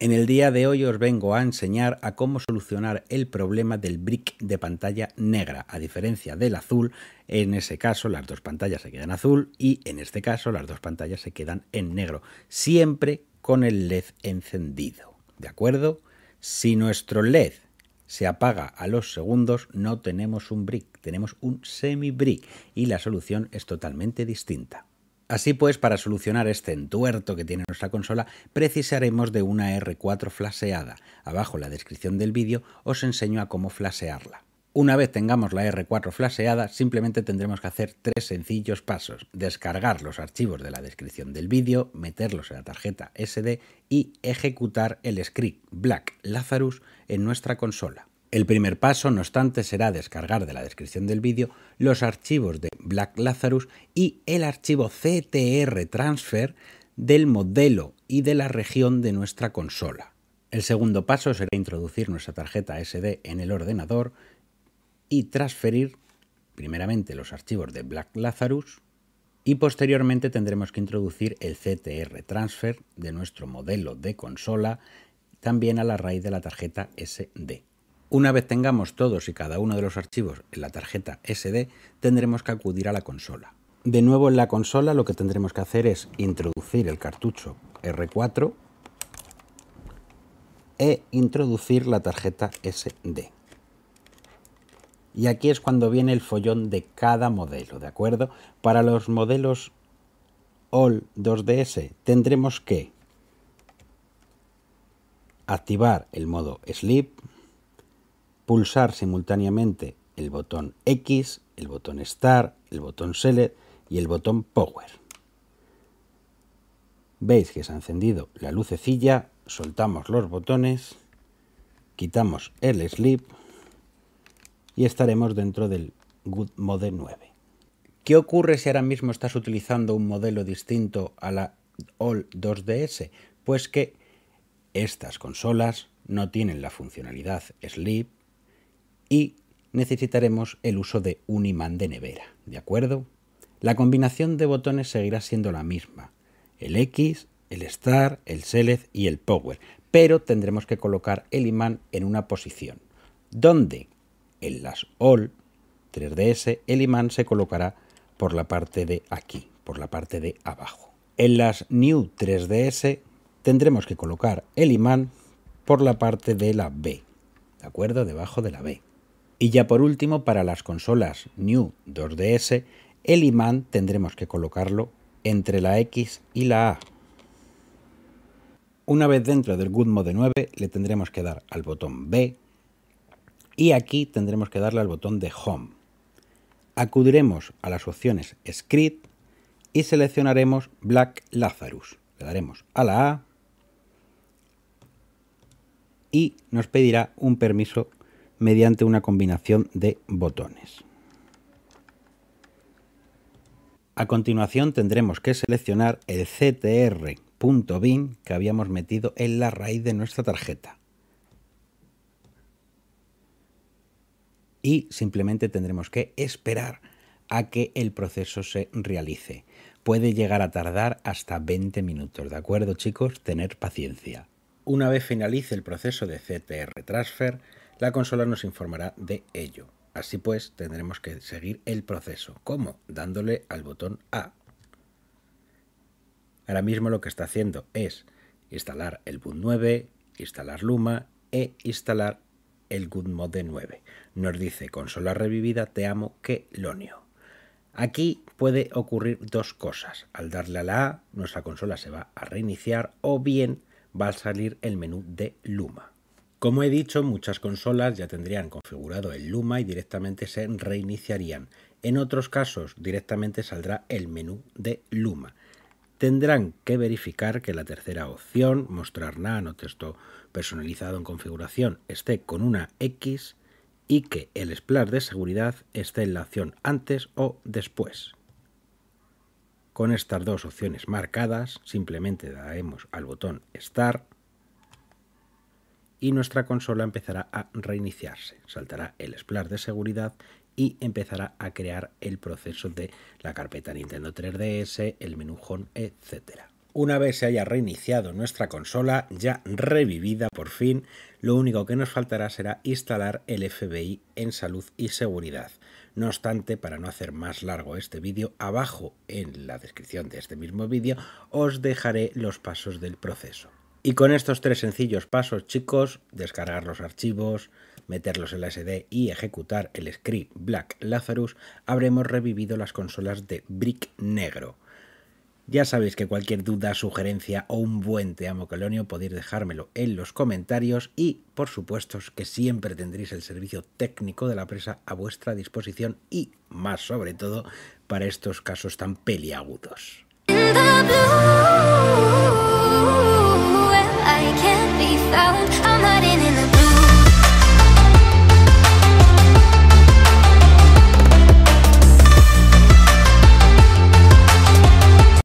En el día de hoy os vengo a enseñar a cómo solucionar el problema del brick de pantalla negra, a diferencia del azul, en ese caso las dos pantallas se quedan azul y en este caso las dos pantallas se quedan en negro, siempre con el LED encendido, ¿de acuerdo? Si nuestro LED se apaga a los segundos no tenemos un brick, tenemos un semi-brick y la solución es totalmente distinta. Así pues, para solucionar este entuerto que tiene nuestra consola, precisaremos de una R4 flaseada. Abajo en la descripción del vídeo os enseño a cómo flasearla. Una vez tengamos la R4 flaseada, simplemente tendremos que hacer tres sencillos pasos. Descargar los archivos de la descripción del vídeo, meterlos en la tarjeta SD y ejecutar el script Black Lazarus en nuestra consola. El primer paso, no obstante, será descargar de la descripción del vídeo los archivos de Black Lazarus y el archivo CTR Transfer del modelo y de la región de nuestra consola. El segundo paso será introducir nuestra tarjeta SD en el ordenador y transferir primeramente los archivos de Black Lazarus y posteriormente tendremos que introducir el CTR Transfer de nuestro modelo de consola también a la raíz de la tarjeta SD. Una vez tengamos todos y cada uno de los archivos en la tarjeta SD, tendremos que acudir a la consola. De nuevo en la consola lo que tendremos que hacer es introducir el cartucho R4 e introducir la tarjeta SD. Y aquí es cuando viene el follón de cada modelo, ¿de acuerdo? Para los modelos All 2DS tendremos que activar el modo Sleep, pulsar simultáneamente el botón X, el botón Start, el botón Select y el botón Power. Veis que se ha encendido la lucecilla, soltamos los botones, quitamos el Sleep y estaremos dentro del Good Mode 9. ¿Qué ocurre si ahora mismo estás utilizando un modelo distinto a la All 2DS? Pues que estas consolas no tienen la funcionalidad Sleep y necesitaremos el uso de un imán de nevera, ¿de acuerdo? La combinación de botones seguirá siendo la misma, el X, el Star, el Select y el Power, pero tendremos que colocar el imán en una posición, donde en las All 3DS el imán se colocará por la parte de aquí, por la parte de abajo. En las New 3DS tendremos que colocar el imán por la parte de la B, ¿de acuerdo? Debajo de la B. Y ya por último, para las consolas New 2DS, el imán tendremos que colocarlo entre la X y la A. Una vez dentro del Good Mode 9 le tendremos que dar al botón B y aquí tendremos que darle al botón de Home. Acudiremos a las opciones Script y seleccionaremos Black Lazarus. Le daremos a la A y nos pedirá un permiso mediante una combinación de botones. A continuación tendremos que seleccionar el ctr.bin que habíamos metido en la raíz de nuestra tarjeta. Y simplemente tendremos que esperar a que el proceso se realice. Puede llegar a tardar hasta 20 minutos, ¿de acuerdo chicos? Tener paciencia. Una vez finalice el proceso de CTR Transfer, la consola nos informará de ello. Así pues, tendremos que seguir el proceso. ¿Cómo? Dándole al botón A. Ahora mismo lo que está haciendo es instalar el boot 9, instalar Luma e instalar el GoodMode 9. Nos dice, consola revivida, te amo, que lonio. Aquí puede ocurrir dos cosas. Al darle a la A, nuestra consola se va a reiniciar o bien va a salir el menú de Luma. Como he dicho, muchas consolas ya tendrían configurado el Luma y directamente se reiniciarían. En otros casos, directamente saldrá el menú de Luma. Tendrán que verificar que la tercera opción, mostrar nano texto personalizado en configuración, esté con una X y que el splash de seguridad esté en la opción antes o después. Con estas dos opciones marcadas, simplemente daremos al botón Start y nuestra consola empezará a reiniciarse. Saltará el splash de seguridad y empezará a crear el proceso de la carpeta Nintendo 3DS, el menujón, etcétera. etc. Una vez se haya reiniciado nuestra consola, ya revivida por fin, lo único que nos faltará será instalar el FBI en salud y seguridad. No obstante, para no hacer más largo este vídeo, abajo en la descripción de este mismo vídeo os dejaré los pasos del proceso. Y con estos tres sencillos pasos, chicos, descargar los archivos, meterlos en la SD y ejecutar el script Black Lazarus, habremos revivido las consolas de Brick Negro. Ya sabéis que cualquier duda, sugerencia o un buen te amo colonio podéis dejármelo en los comentarios y, por supuesto, que siempre tendréis el servicio técnico de la presa a vuestra disposición y, más sobre todo, para estos casos tan peliagudos. I can't